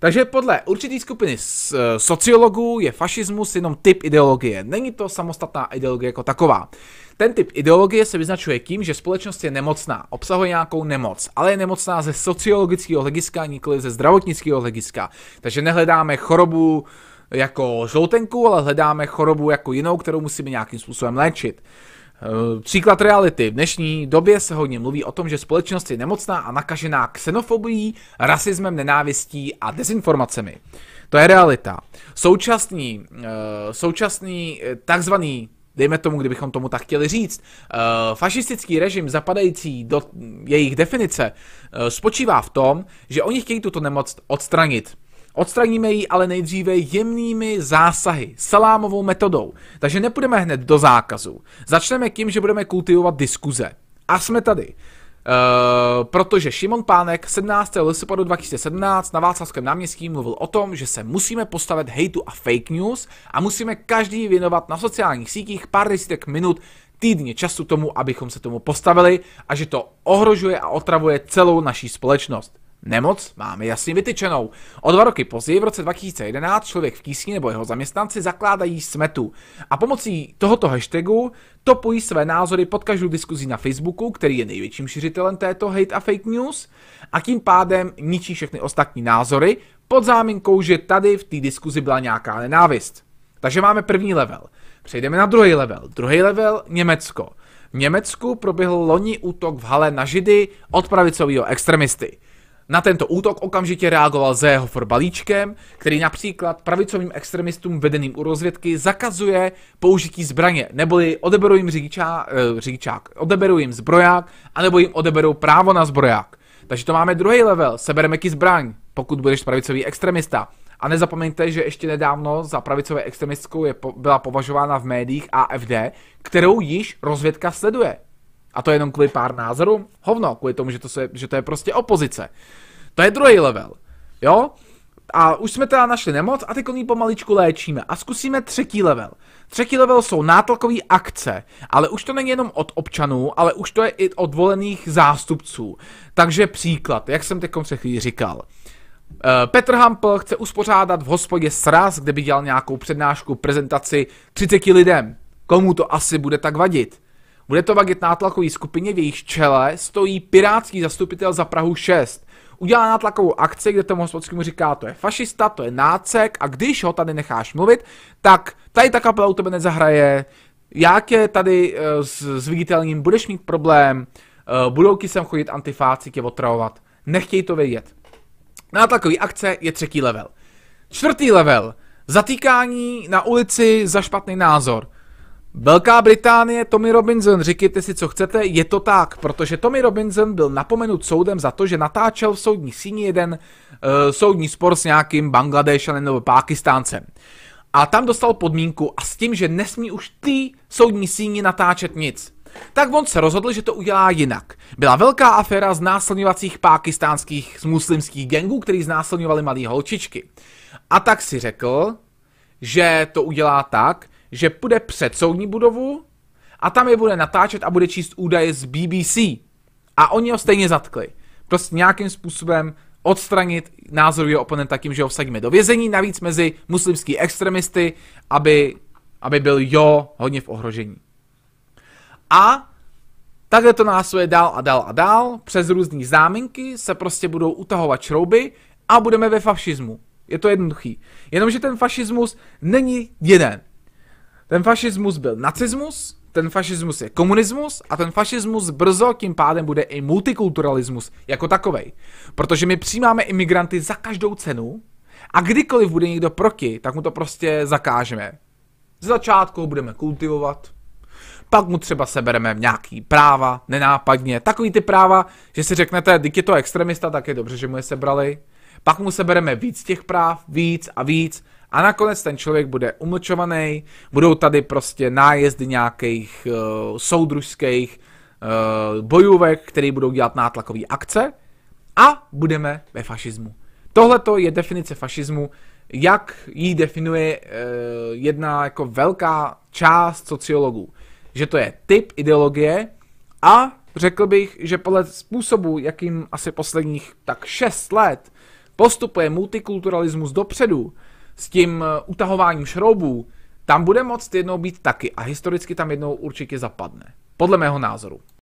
Takže podle určitý skupiny eh, sociologů je fašismus jenom typ ideologie. Není to samostatná ideologie jako taková. Ten typ ideologie se vyznačuje tím, že společnost je nemocná, obsahuje nějakou nemoc, ale je nemocná ze sociologického hlediska, nikoli ze zdravotnického hlediska. Takže nehledáme chorobu jako žloutenku, ale hledáme chorobu jako jinou, kterou musíme nějakým způsobem léčit. Eh, příklad reality. V dnešní době se hodně mluví o tom, že společnost je nemocná a nakažená xenofobií, rasismem, nenávistí a dezinformacemi. To je realita. Současný, eh, současný eh, takzvaný dejme tomu, kdybychom tomu tak chtěli říct, fašistický režim zapadající do jejich definice spočívá v tom, že oni chtějí tuto nemoc odstranit. Odstraníme ji ale nejdříve jemnými zásahy, salámovou metodou, takže nepůjdeme hned do zákazu. Začneme tím, že budeme kultivovat diskuze. A jsme tady. Uh, protože Šimon Pánek 17. listopadu 2017 na Václavském náměstí mluvil o tom, že se musíme postavit hejtu a fake news a musíme každý věnovat na sociálních sítích pár desítek minut týdně času tomu, abychom se tomu postavili a že to ohrožuje a otravuje celou naší společnost. Nemoc máme jasně vytyčenou. O dva roky později, v roce 2011, člověk v tísni nebo jeho zaměstnanci zakládají smetu a pomocí tohoto hashtagu topují své názory pod každou diskuzí na Facebooku, který je největším šiřitelem této hate a fake news a tím pádem ničí všechny ostatní názory pod záminkou, že tady v té diskuzi byla nějaká nenávist. Takže máme první level. Přejdeme na druhý level. Druhý level Německo. V Německu proběhl loni útok v hale na Židy od pravicového extremisty. Na tento útok okamžitě reagoval Zéhofer balíčkem, který například pravicovým extremistům vedeným u rozvědky zakazuje použití zbraně, neboli odeberou jim řidiča, eh, řidičák, odeberou jim zbroják, anebo jim odeberou právo na zbroják. Takže to máme druhý level, sebereme ti zbraň, pokud budeš pravicový extremista. A nezapomeňte, že ještě nedávno za pravicové extremistkou je po, byla považována v médiích AFD, kterou již rozvědka sleduje. A to jenom kvůli pár názorům? Hovno, kvůli tomu, že to, se, že to je prostě opozice. To je druhý level. Jo? A už jsme teda našli nemoc a teď koní pomaličku léčíme. A zkusíme třetí level. Třetí level jsou nátlakové akce, ale už to není jenom od občanů, ale už to je i od volených zástupců. Takže příklad, jak jsem teď před chvíli říkal. Eh, Petr Hampel chce uspořádat v hospodě sraz, kde by dělal nějakou přednášku, prezentaci 30 lidem. Komu to asi bude tak vadit? Bude to vagit nátlakový skupině, v jejich čele stojí pirátský zastupitel za Prahu 6. Udělá nátlakovou akci, kde tomu hospodskému říká, to je fašista, to je nácek a když ho tady necháš mluvit, tak tady ta kapela u tebe nezahraje, já tě tady eh, s viditelním, budeš mít problém, eh, budou ti sem chodit antifáci tě otravovat, nechtěj to vědět. Nátlakový akce je třetí level. Čtvrtý level. Zatýkání na ulici za špatný názor. Velká Británie, Tommy Robinson, říkejte si, co chcete, je to tak, protože Tommy Robinson byl napomenut soudem za to, že natáčel v soudní síni jeden uh, soudní spor s nějakým Bangladešanem nebo Pákistáncem. A tam dostal podmínku a s tím, že nesmí už ty soudní síni natáčet nic. Tak on se rozhodl, že to udělá jinak. Byla velká aféra z násilňovacích pákistánských z muslimských gangů, který znásilňovali malé holčičky. A tak si řekl, že to udělá tak, že půjde před soudní budovu a tam je bude natáčet a bude číst údaje z BBC. A oni ho stejně zatkli. Prostě nějakým způsobem odstranit názor jeho oponenta tím, že ho vsadíme do vězení, navíc mezi muslimský extremisty, aby, aby byl jo hodně v ohrožení. A takhle to následuje dál a dál a dál, přes různé záminky se prostě budou utahovat šrouby a budeme ve fašismu. Je to jednoduchý. Jenomže ten fašismus není jeden. Ten fašismus byl nacismus, ten fašismus je komunismus a ten fašismus brzo tím pádem bude i multikulturalismus jako takovej. Protože my přijímáme imigranty za každou cenu a kdykoliv bude někdo proti, tak mu to prostě zakážeme. Z začátku budeme kultivovat, pak mu třeba sebereme nějaký práva, nenápadně, takový ty práva, že si řeknete, když je to extremista, tak je dobře, že mu je sebrali. Pak mu sebereme víc těch práv, víc a víc, a nakonec ten člověk bude umlčovaný, budou tady prostě nájezdy nějakých uh, soudružských uh, bojůvek, který budou dělat nátlakové akce a budeme ve fašismu. Tohle je definice fašismu, jak ji definuje uh, jedna jako velká část sociologů. Že to je typ ideologie a řekl bych, že podle způsobu, jakým asi posledních tak 6 let postupuje multikulturalismus dopředu, s tím eh, utahováním šroubů, tam bude moct jednou být taky a historicky tam jednou určitě zapadne. Podle mého názoru.